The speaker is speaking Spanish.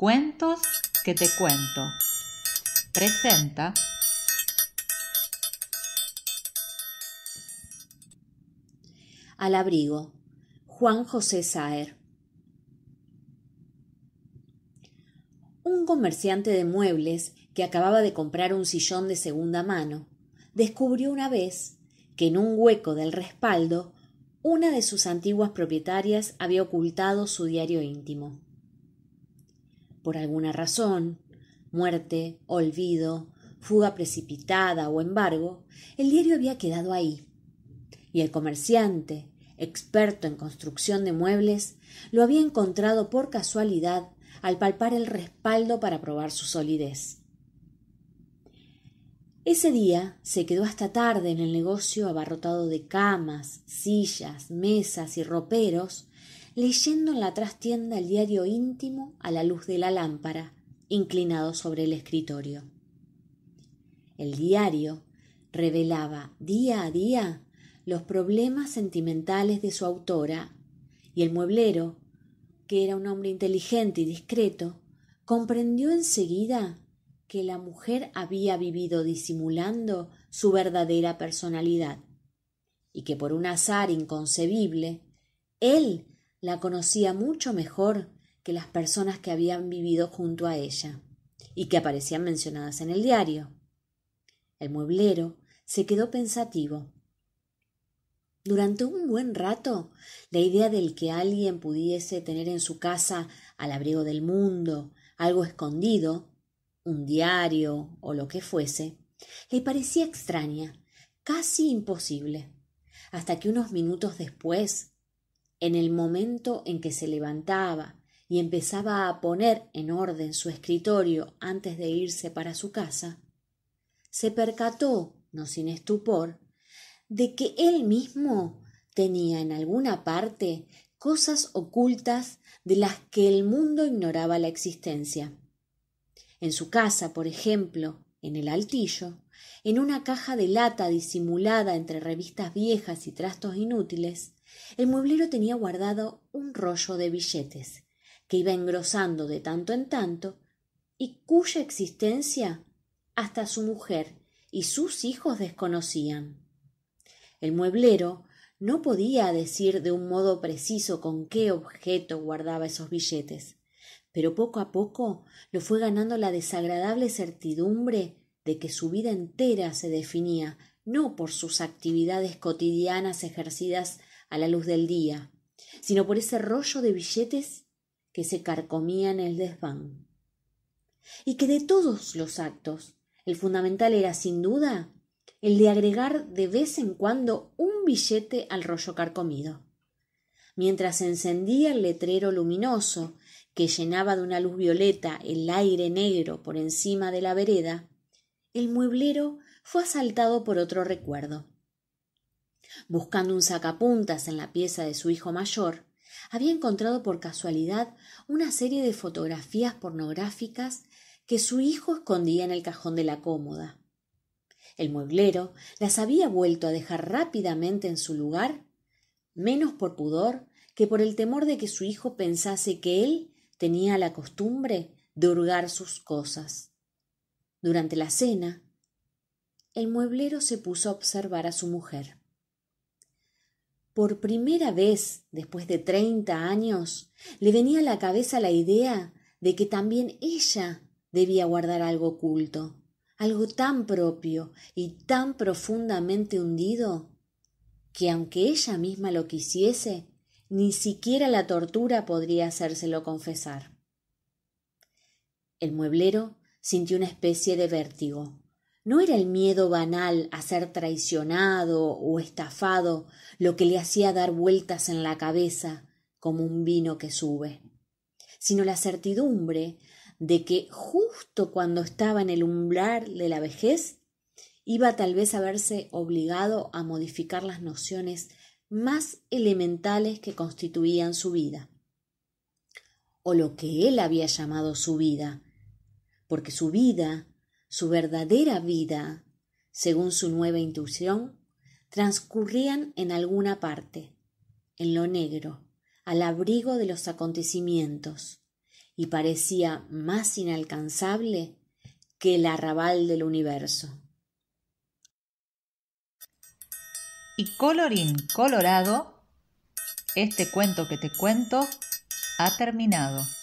Cuentos que te cuento. Presenta Al abrigo. Juan José Saer. Un comerciante de muebles que acababa de comprar un sillón de segunda mano descubrió una vez que en un hueco del respaldo una de sus antiguas propietarias había ocultado su diario íntimo por alguna razón, muerte, olvido, fuga precipitada o embargo, el diario había quedado ahí. Y el comerciante, experto en construcción de muebles, lo había encontrado por casualidad al palpar el respaldo para probar su solidez. Ese día se quedó hasta tarde en el negocio abarrotado de camas, sillas, mesas y roperos leyendo en la trastienda el diario íntimo a la luz de la lámpara, inclinado sobre el escritorio. El diario revelaba día a día los problemas sentimentales de su autora, y el mueblero, que era un hombre inteligente y discreto, comprendió enseguida que la mujer había vivido disimulando su verdadera personalidad, y que por un azar inconcebible, él la conocía mucho mejor que las personas que habían vivido junto a ella y que aparecían mencionadas en el diario. El mueblero se quedó pensativo. Durante un buen rato, la idea del que alguien pudiese tener en su casa, al abrigo del mundo, algo escondido, un diario o lo que fuese, le parecía extraña, casi imposible, hasta que unos minutos después en el momento en que se levantaba y empezaba a poner en orden su escritorio antes de irse para su casa, se percató, no sin estupor, de que él mismo tenía en alguna parte cosas ocultas de las que el mundo ignoraba la existencia. En su casa, por ejemplo, en el altillo, en una caja de lata disimulada entre revistas viejas y trastos inútiles, el mueblero tenía guardado un rollo de billetes, que iba engrosando de tanto en tanto, y cuya existencia hasta su mujer y sus hijos desconocían. El mueblero no podía decir de un modo preciso con qué objeto guardaba esos billetes, pero poco a poco lo fue ganando la desagradable certidumbre de que su vida entera se definía no por sus actividades cotidianas ejercidas a la luz del día, sino por ese rollo de billetes que se carcomía en el desván. Y que de todos los actos, el fundamental era sin duda el de agregar de vez en cuando un billete al rollo carcomido, mientras encendía el letrero luminoso que llenaba de una luz violeta el aire negro por encima de la vereda, el mueblero fue asaltado por otro recuerdo. Buscando un sacapuntas en la pieza de su hijo mayor, había encontrado por casualidad una serie de fotografías pornográficas que su hijo escondía en el cajón de la cómoda. El mueblero las había vuelto a dejar rápidamente en su lugar, menos por pudor que por el temor de que su hijo pensase que él tenía la costumbre de hurgar sus cosas. Durante la cena, el mueblero se puso a observar a su mujer. Por primera vez, después de treinta años, le venía a la cabeza la idea de que también ella debía guardar algo oculto, algo tan propio y tan profundamente hundido, que aunque ella misma lo quisiese, ni siquiera la tortura podría hacérselo confesar. El mueblero sintió una especie de vértigo, no era el miedo banal a ser traicionado o estafado lo que le hacía dar vueltas en la cabeza como un vino que sube, sino la certidumbre de que justo cuando estaba en el umbral de la vejez, iba tal vez a verse obligado a modificar las nociones más elementales que constituían su vida, o lo que él había llamado su vida, porque su vida su verdadera vida, según su nueva intuición, transcurrían en alguna parte, en lo negro, al abrigo de los acontecimientos, y parecía más inalcanzable que el arrabal del universo. Y colorín colorado, este cuento que te cuento ha terminado.